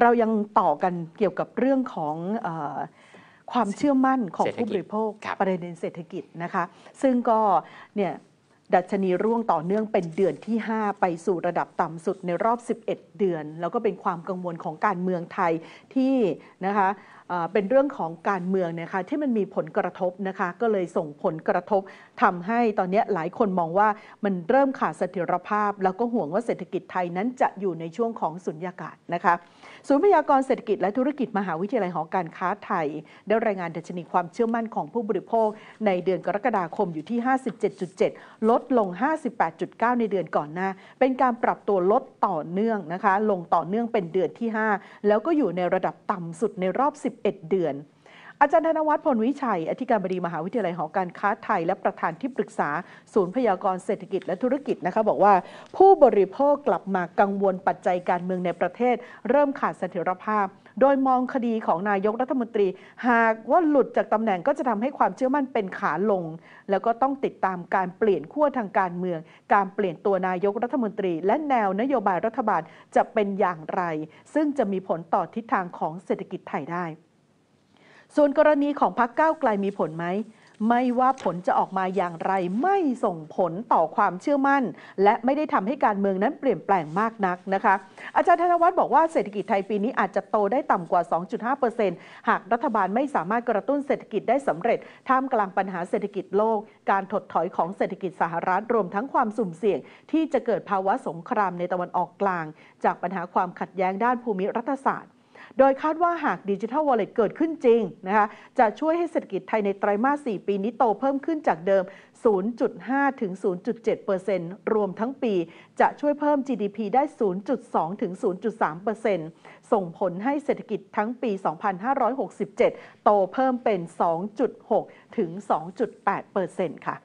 เรายังต่อกันเกี่ยวกับเรื่องของความเชื่อมั่นของผู้บริโภคประเด็นเศรษฐกิจนะคะ ซึ่งก็เนี่ยดัชนีร่วงต่อเนื่องเป็นเดือนที่ 5 ไปสู่ระดับต่ำสุดในรอบ 11 เดือน แล้วก็เป็นความกังวลของการเมืองไทยที่นะคะเป็นเรื่องของการเมืองนะคะที่มันมีผลกระทบนะคะก็เลยส่งผลกระทบทำให้ตอนนี้หลายคนมองว่ามันเริ่มขาดเสถียรภาพ แล้วก็ห่วงว่าเศรษฐกิจไทยนั้นจะอยู่ในช่วงของสุญญากาศนะคะศูนย์พยากรเศรษฐกิจและธุรกิจ มหาวิทยาลัยหอการค้าไทย ได้รายงานดัชนีความเชื่อมั่นของผู้บริโภค ในเดือนกรกฎาคมอยู่ที่ 57.7ลดดลง 58.9 ในเดือนก่อนหน้า เป็นการปรับตัวลดต่อเนื่องนะคะ ลงต่อเนื่องเป็นเดือนที่ 5 แล้วก็อยู่ในระดับต่ำสุดในรอบ 11 เดือนอาจารย์ธนวัฒน์พลวิชัย อธิการบดีมหาวิทยาลัยหอการค้าไทย และประธานที่ปรึกษาศูนย์พยากรเศรษฐกิจและธุรกิจนะคะบอกว่าผู้บริโภคกลับมากังวลปัจจัยการเมืองในประเทศ เริ่มขาดเสถียรภาพ โดยมองคดีของนายกรัฐมนตรี หากว่าหลุดจากตำแหน่งก็จะทำให้ความเชื่อมั่นเป็นขาลง แล้วก็ต้องติดตามการเปลี่ยนขั้วทางการเมือง การเปลี่ยนตัวนายกรัฐมนตรี และแนวนโยบายรัฐบาลจะเป็นอย่างไร ซึ่งจะมีผลต่อทิศทางของเศรษฐกิจไทยได้ส่วนกรณีของพักก้าวไกลมีผลไหม ไม่ว่าผลจะออกมาอย่างไรไม่ส่งผลต่อความเชื่อมั่น และไม่ได้ทำให้การเมืองนั้นเปลี่ยนแปลงมากนักนะคะ อาจารย์ธนวัฒน์บอกว่าเศรษฐกิจไทยปีนี้อาจจะโตได้ต่ำกว่า 2.5%หากรัฐบาลไม่สามารถกระตุ้นเศรษฐกิจได้สำเร็จท่ามกลางปัญหาเศรษฐกิจโลก การถดถอยของเศรษฐกิจสหรัฐรวมทั้งความสุ่มเสี่ยง ที่จะเกิดภาวะสงครามในตะวันออกกลาง จากปัญหาความขัดแย้งด้านภูมิรัฐศาสตร์โดยคาดว่าหากดิจิทัลวอลเล็ตเกิดขึ้นจริงนะคะจะช่วยให้เศรษฐกิจไทยในไตรมาส 4 ปีนี้ โตเพิ่มขึ้นจากเดิม 0.5ถึง0.7%รวมทั้งปีจะช่วยเพิ่ม GDP ได้ 0.2ถึง0.3%ส่งผลให้เศรษฐกิจทั้งปี 2567 โตเพิ่มเป็น 2.6ถึง2.8%ค่ะ